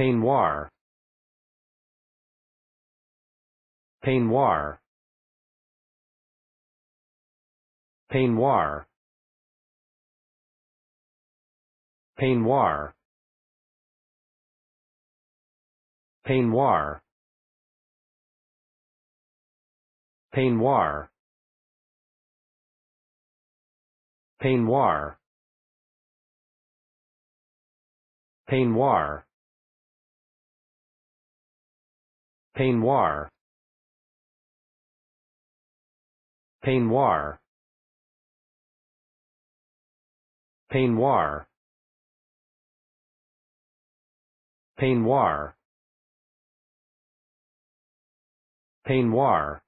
Peignoir Peignoir Peignoir Peignoir Peignoir Peignoir Peignoir Peignoir peignoir peignoir peignoir peignoir peignoir